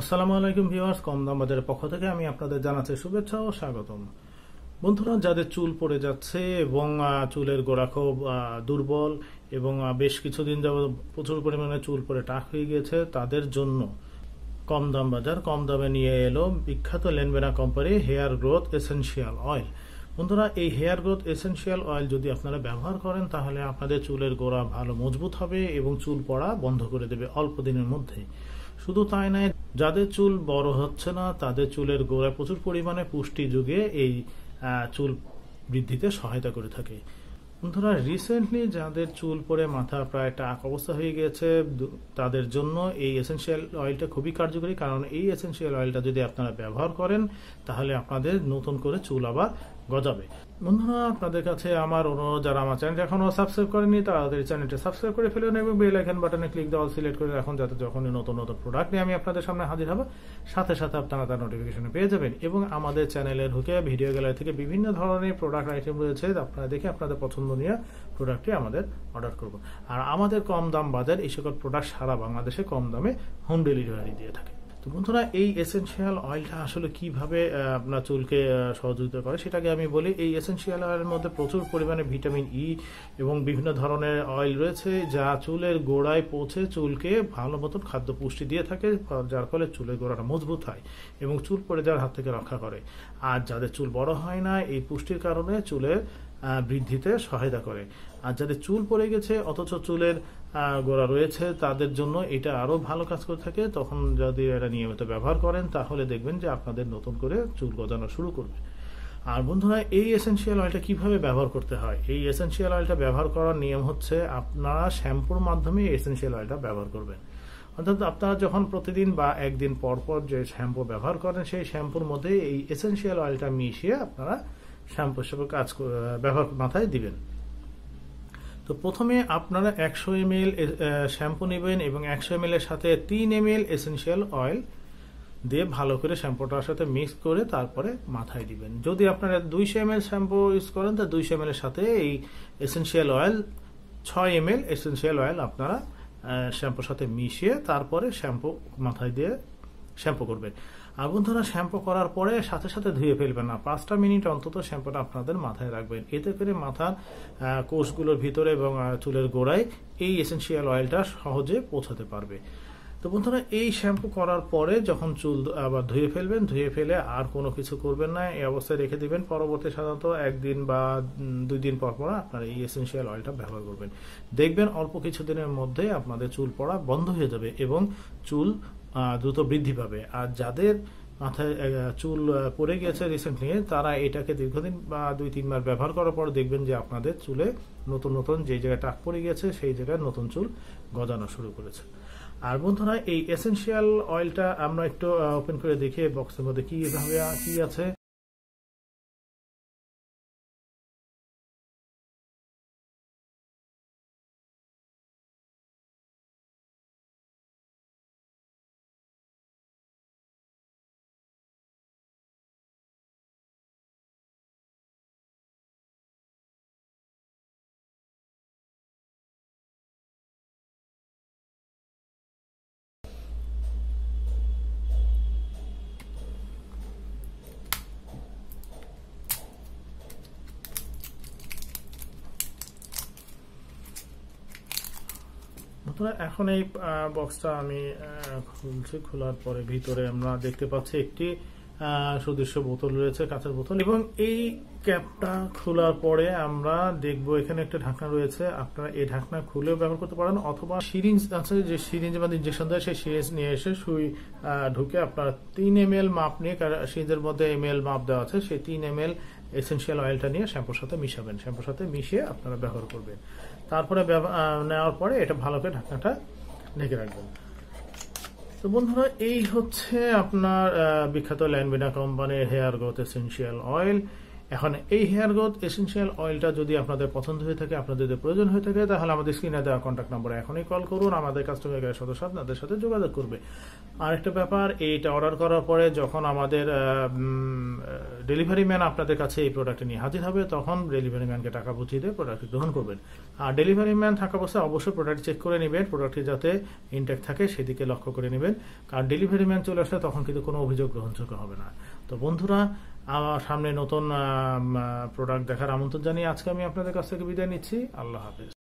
আসসালামু আলাইকুম ভিউয়ার্স কম দাম বাজারের পক্ষ থেকে আমি আপনাদের জানাচ্ছি শুভেচ্ছা ও স্বাগতম বন্ধুরা যাদের চুল পড়ে যাচ্ছে এবং চুলের গোড়া খুব দুর্বল এবং বেশ কিছুদিন যাব প্রচুর পরিমাণে চুল পড়ে টাক হয়ে গিয়েছে তাদের জন্য কম দাম বাজার কম দামে নিয়ে এলো বিখ্যাত লেনবেনা company hair growth essential oil বন্ধুরা এই হেয়ার গ্রোথ এসেন্সিয়াল অয়েল যদি আপনারা ব্যবহার করেন তাহলে আপনাদের চুলের গোড়া ভালো মজবুত হবে এবং চুল পড়া বন্ধ করে দেবে অল্প দিনের মধ্যে শুধু তাই নয় যাদের চুল বড় হচ্ছে না তাদের চুলের গোড়ায় প্রচুর পরিমাণে পুষ্টি যুগে এই চুল বৃদ্ধিতে সহায়তা করে থাকে বন্ধুরা রিসেন্টলি যাদের চুল পরে মাথা প্রায় টাক অবস্থা হয়ে গেছে তাদের জন্য এই এসেন্সিয়াল অয়েলটা খুবই কার্যকরী কারণ এই এসেন্সিয়াল অয়েলটা যদি আপনারা ব্যবহার করেন তাহলে আপনাদের নতুন করে চুল আবার গজাবে বন্ধুরা আপনাদের কাছে আমার অনুরোধ যারা আমার চ্যানেল এখনো সাবস্ক্রাইব করেনি তাড়াতাড়ি চ্যানেলটি সাবস্ক্রাইব করে ফেলুন এবং বেল আইকন বাটনে ক্লিক দেওয়া সিলেক্ট করে রাখুন যাতে যখনই নতুন নতুন প্রোডাক্ট নিয়ে আমি আপনাদের সামনে হাজির হব সাথে সাথে আপনারা তার নোটিফিকেশন পেয়ে যাবেন এবং আমাদের চ্যানেলে ঢুকে ভিডিও গ্যালারি থেকে বিভিন্ন ধরনের প্রোডাক্ট আইটেম রয়েছে আপনারা দেখে আপনাদের পছন্দ নিয়ে প্রোডাক্টটি আমাদের অর্ডার করব আর আমাদের কম দাম বাজার এই সকল প্রোডাক্ট সারা বাংলাদেশে কম দামে হোম ডেলিভারি দিয়ে থাকে তো বন্ধুরা এই এসেনশিয়াল অয়েলটা আসলে কিভাবে আপনার চুলকে সহযোগিতা করে সেটাকে আমি বলি এই এসেনশিয়াল অয়েলের মধ্যে প্রচুর পরিমাণে ভিটামিন ই e এবং বিভিন্ন ধরনের অয়েল রয়েছে যা চুলের গোড়ায় পৌঁছে চুলকে ভালো মতন খাদ্য পুষ্টি দিয়ে থাকে যার ফলে চুলের গোড়াটা মজবুত হয় এবং চুল পড়ে যাওয়ার হাত থেকে রক্ষা করে আর যাদের চুল বড় হয় না এই পুষ্টির কারণে চুলের বৃদ্ধিতে সহায়তা করে আর যাদের চুল পড়ে গেছে অথচ চুলের গোড়া রয়েছে তাদের জন্য এটা আরও ভালো কাজ করে থাকে তখন যদি এটা নিয়মিত ব্যবহার করেন তাহলে দেখবেন যে আপনাদের নতুন করে চুল গজানো শুরু করবে আর বন্ধুরা এই এসেন্সিয়াল অয়েলটা কিভাবে ব্যবহার করতে হয় এই এসেন্সিয়াল অয়েলটা ব্যবহার করার নিয়ম হচ্ছে আপনারা শ্যাম্পুর মাধ্যমে এসেন্সিয়াল অয়েলটা ব্যবহার করবেন অর্থাৎ আপনারা যখন প্রতিদিন বা একদিন পরপর যে শ্যাম্পু ব্যবহার করেন সেই শ্যাম্পুর মধ্যে এই এসেন্সিয়াল অয়েলটা মিশিয়ে আপনারা শ্যাম্পু হিসেবে কাজ ব্যবহার মাথায় দিবেন তো প্রথমে আপনারা একশো এম এল শ্যাম্পু নেবেন এবং একশো এম এর সাথে তিন এম এল এসেন্সিয়াল অয়েল দিয়ে ভালো করে শ্যাম্পুটার সাথে মিক্স করে তারপরে মাথায় দিবেন যদি আপনারা দুইশো এম এল শ্যাম্পু ইউজ করেন তা দুইশো এম এর সাথে এই এসেন্সিয়াল অয়েল ছয় এম এল এসেন্সিয়াল অয়েল আপনারা শ্যাম্পুর সাথে মিশিয়ে তারপরে শ্যাম্পু মাথায় দিয়ে শ্যাম্পু করবেন আগুন ধরা শ্যাম্পু করার পরে সাথে সাথে ধুয়ে ফেলবেন না পাঁচটা মিনিট অন্তত শ্যাম্পুটা আপনাদের মাথায় রাখবেন এতে করে মাথার কোষগুলোর ভিতরে এবং চুলের গোড়ায় এই এসেন্সিয়াল অয়েলটা সহজে পৌঁছাতে পারবে তো বন্ধুরা এই শ্যাম্পু করার পরে যখন চুল আবার ধুয়ে ফেলবেন ধুয়ে ফেলে আর কোনো কিছু করবেন না এই অবস্থায় রেখে দিবেন পরবর্তী সাধারণত একদিন বা দুই দিন পর পর আপনারা এই এসেন্সিয়াল অয়েলটা ব্যবহার করবেন দেখবেন অল্প কিছুদিনের মধ্যে আপনাদের চুল পড়া বন্ধ হয়ে যাবে এবং চুল দ্রুত বৃদ্ধি পাবে আর যাদের মাথায় চুল পড়ে গেছে রিসেন্টলি তারা এটাকে দীর্ঘদিন বা দুই তিনবার ব্যবহার করার পর দেখবেন যে আপনাদের চুলে নতুন নতুন যে জায়গায় টাক পড়ে গেছে সেই জায়গায় নতুন চুল গজানো শুরু করেছে আর বন্ধুরা এই এসেন্সিয়াল অয়েলটা আমরা একটু ওপেন করে দেখি বক্সের মধ্যে কীভাবে কী আছে বন্ধুরা এখন এই বক্সটা আমি খুলছি খোলার পরে ভিতরে আমরা দেখতে পাচ্ছি একটি সুদৃশ্য বোতল রয়েছে কাঁচের বোতল এবং এই ক্যাপটা খোলার পরে আমরা দেখব এখানে একটা ঢাকনা রয়েছে আপনারা এই ঢাকনা খুলেও ব্যবহার করতে পারেন অথবা সিরিঞ্জ আছে যে সিরিঞ্জ আমাদের ইঞ্জেকশন দেয় সেই সিরিঞ্জ নিয়ে এসে সুই ঢুকে আপনারা তিন এম এল মাপ নিয়ে সিরিঞ্জের মধ্যে এম এল মাপ দেওয়া আছে সেই তিন এম এল এসেন্সিয়াল অয়েলটা নিয়ে শ্যাম্পুর সাথে মিশাবেন শ্যাম্পুর সাথে মিশিয়ে আপনারা ব্যবহার করবেন তারপরে নেওয়ার পরে এটা ভালো করে ঢাকনাটা ঢেকে রাখবেন তো বন্ধুরা এই হচ্ছে আপনার বিখ্যাত ল্যান্ডবিনা কোম্পানির হেয়ার গ্রোথ এসেন্সিয়াল অয়েল এখন এই হেয়ার গ্রোথ এসেন্সিয়াল অয়েলটা যদি আপনাদের পছন্দ হয়ে থাকে আপনাদের যদি প্রয়োজন হয়ে থাকে তাহলে আমাদের স্ক্রিনে দেওয়া কন্ট্যাক্ট নম্বরে এখনই কল করুন আমাদের কাস্টমার কেয়ার সদস্য আপনাদের সাথে যোগাযোগ করবে আরেকটা ব্যাপার এইটা অর্ডার করার পরে যখন আমাদের ডেলিভারি ম্যান আপনাদের কাছে এই প্রোডাক্ট নিয়ে হাজির হবে তখন ডেলিভারি ম্যানকে টাকা বুঝিয়ে দিয়ে প্রোডাক্ট গ্রহণ করবেন আর ডেলিভারি ম্যান থাকা অবস্থায় অবশ্যই প্রোডাক্ট চেক করে নেবেন প্রোডাক্টটি যাতে ইনটেক থাকে সেদিকে লক্ষ্য করে নেবেন কারণ ডেলিভারি ম্যান চলে আসলে তখন কিন্তু কোনো অভিযোগ গ্রহণযোগ্য হবে না তো বন্ধুরা আমার সামনে নতুন প্রোডাক্ট দেখার আমন্ত্রণ জানিয়ে আজকে আমি আপনাদের কাছ থেকে বিদায় নিচ্ছি আল্লাহ হাফিজ